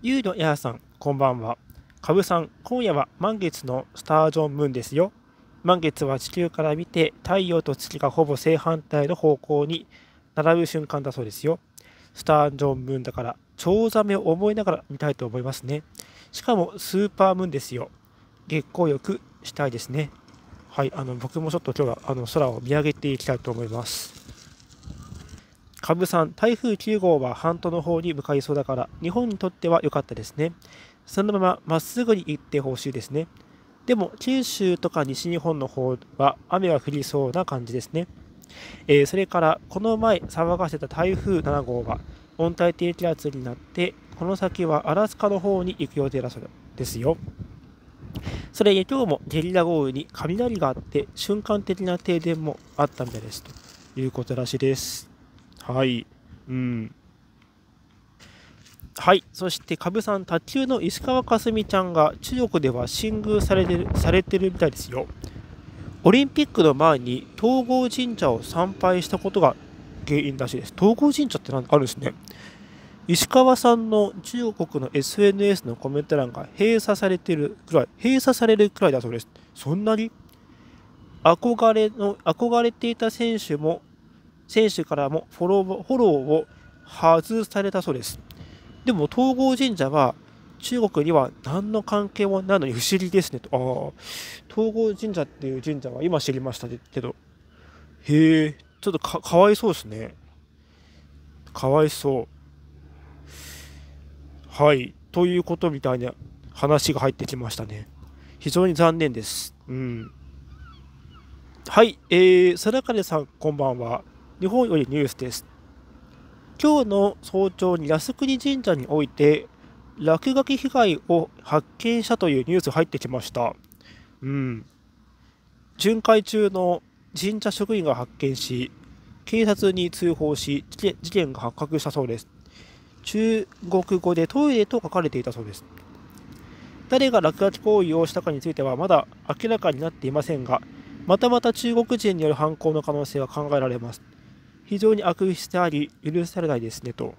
ゆうのやーさん、こんばんは。かぶさん、今夜は満月のスタージョンムーンですよ。満月は地球から見て太陽と月がほぼ正反対の方向に並ぶ瞬間だそうですよ。スタージョンムーンだから、超ザメを思いながら見たいと思いますね。しかもスーパームーンですよ。月光浴したいですね。はい、あの僕もちょっと今日はあの空を見上げていきたいと思います。さん、台風9号は半島の方に向かいそうだから、日本にとっては良かったですね。そのまままっすぐに行ってほしいですね。でも、九州とか西日本の方は雨は降りそうな感じですね。えー、それから、この前騒がせた台風7号は、温帯低気圧になって、この先はアラスカの方に行く予定だそうですよ。それに今日もゲリラ豪雨に雷があって、瞬間的な停電もあったみたいですということらしいです。はい。うん。はい。そして、かぶさん、卓球の石川佳純ちゃんが中国では新宮されてる、されてるみたいですよ。オリンピックの前に統合神社を参拝したことが原因らしいです。東郷神社って何あるんですね。石川さんの中国の SNS のコメント欄が閉鎖されてるくらい、閉鎖されるくらいだそうです。そんなに憧れの憧れていた選手も選手からもフォローフォローを外されたそうです。でも東郷神社は中国には何の関係もないのに不思議ですねと。ああ、東郷神社っていう神社は今知りましたけど。へえ、ちょっとかかわいそうですね。かわいそう。はい。ということみたいな話が入ってきましたね。非常に残念です。うん。はい。えー、かねさん、こんばんは。日本よりニュースです。今日の早朝に靖国神社において、落書き被害を発見したというニュース入ってきました。うん。巡回中の神社職員が発見し、警察に通報し、事件が発覚したそうです。中国語でトイレと書かれていたそうです。誰が落書き行為をしたかについてはまだ明らかになっていませんが、またまた中国人による犯行の可能性は考えられます。非常に悪質であり、許されないですねと。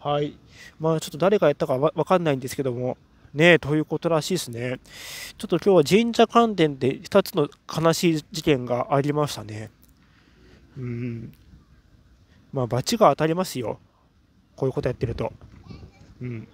はい。まあ、ちょっと誰がやったかわかんないんですけども、ねということらしいですね。ちょっと今日は神社関連で2つの悲しい事件がありましたね。うん。まあ、罰が当たりますよ。こういうことやってると。うん。